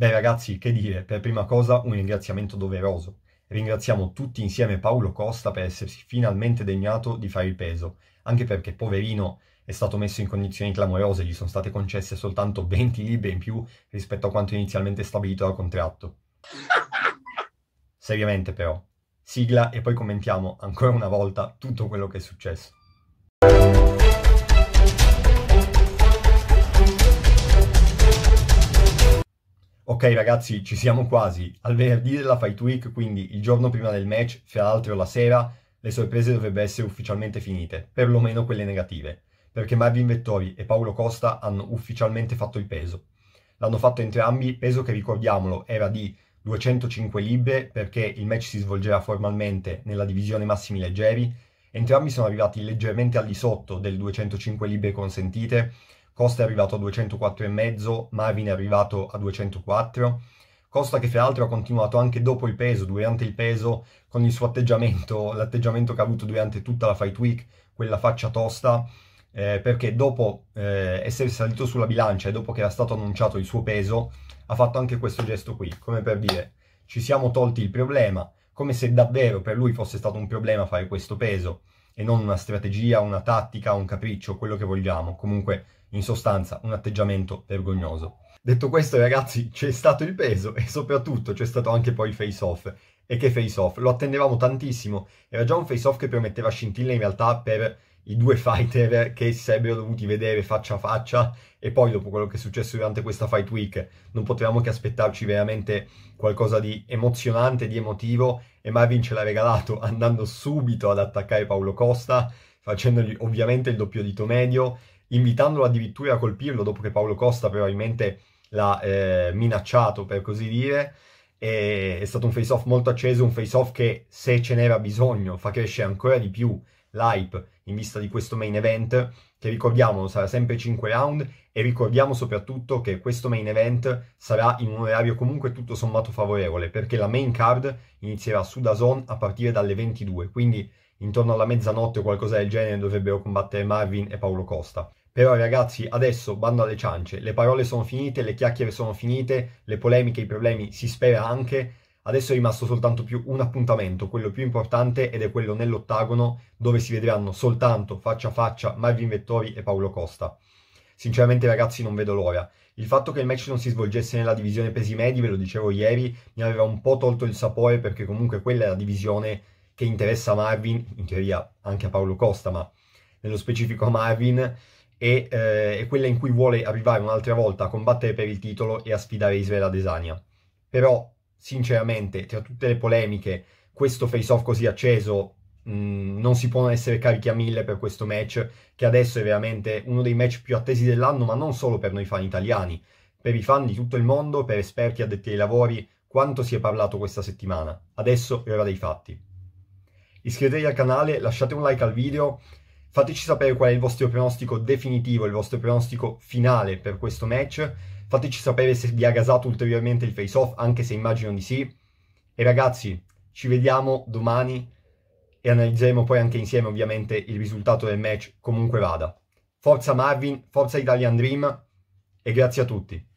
Beh ragazzi, che dire, per prima cosa un ringraziamento doveroso. Ringraziamo tutti insieme Paolo Costa per essersi finalmente degnato di fare il peso, anche perché poverino è stato messo in condizioni clamorose, gli sono state concesse soltanto 20 libbre in più rispetto a quanto inizialmente stabilito dal contratto. Seriamente però. Sigla e poi commentiamo ancora una volta tutto quello che è successo. Ok ragazzi, ci siamo quasi. Al venerdì della Fight Week, quindi il giorno prima del match, fra l'altro la sera, le sorprese dovrebbero essere ufficialmente finite, perlomeno quelle negative, perché Marvin Vettori e Paolo Costa hanno ufficialmente fatto il peso. L'hanno fatto entrambi, peso che ricordiamolo era di 205 libbre perché il match si svolgerà formalmente nella divisione massimi leggeri, entrambi sono arrivati leggermente al di sotto delle 205 libbre consentite Costa è arrivato a 204,5, Marvin è arrivato a 204. Costa che fra l'altro ha continuato anche dopo il peso, durante il peso, con il suo atteggiamento, l'atteggiamento che ha avuto durante tutta la fight week, quella faccia tosta, eh, perché dopo eh, essere salito sulla bilancia e dopo che era stato annunciato il suo peso, ha fatto anche questo gesto qui, come per dire ci siamo tolti il problema, come se davvero per lui fosse stato un problema fare questo peso e non una strategia, una tattica, un capriccio, quello che vogliamo, comunque in sostanza un atteggiamento vergognoso. Detto questo ragazzi c'è stato il peso e soprattutto c'è stato anche poi il face off e che face off, lo attendevamo tantissimo, era già un face off che prometteva scintille in realtà per i due fighter che si sarebbero dovuti vedere faccia a faccia e poi dopo quello che è successo durante questa Fight Week non potevamo che aspettarci veramente qualcosa di emozionante, di emotivo e Marvin ce l'ha regalato andando subito ad attaccare Paolo Costa facendogli ovviamente il doppio dito medio invitandolo addirittura a colpirlo dopo che Paolo Costa probabilmente l'ha eh, minacciato per così dire e è stato un face-off molto acceso, un face-off che se ce n'era bisogno fa crescere ancora di più l'hype in vista di questo main event, che ricordiamo sarà sempre 5 round e ricordiamo soprattutto che questo main event sarà in un orario comunque tutto sommato favorevole, perché la main card inizierà su Dazon a partire dalle 22, quindi intorno alla mezzanotte o qualcosa del genere dovrebbero combattere Marvin e Paolo Costa. Però ragazzi, adesso bando alle ciance, le parole sono finite, le chiacchiere sono finite, le polemiche, i problemi si spera anche, Adesso è rimasto soltanto più un appuntamento, quello più importante, ed è quello nell'ottagono dove si vedranno soltanto faccia a faccia Marvin Vettori e Paolo Costa. Sinceramente ragazzi non vedo l'ora. Il fatto che il match non si svolgesse nella divisione pesi medi, ve lo dicevo ieri, mi aveva un po' tolto il sapore perché comunque quella è la divisione che interessa a Marvin, in teoria anche a Paolo Costa, ma nello specifico a Marvin, e eh, è quella in cui vuole arrivare un'altra volta a combattere per il titolo e a sfidare Israele Adesanya. Però sinceramente, tra cioè, tutte le polemiche, questo face-off così acceso mh, mm, non si può non essere carichi a mille per questo match, che adesso è veramente uno dei match più attesi dell'anno, ma non solo per noi fan italiani, per i fan di tutto il mondo, per esperti addetti ai lavori, quanto si è parlato questa settimana. Adesso è ora dei fatti. Iscrivetevi al canale, lasciate un like al video, fateci sapere qual è il vostro pronostico definitivo, il vostro pronostico finale per questo match Fateci sapere se vi ha gasato ulteriormente il face off, anche se immagino di sì. E ragazzi, ci vediamo domani e analizzeremo poi anche insieme ovviamente il risultato del match comunque vada. Forza Marvin, forza Italian Dream e grazie a tutti.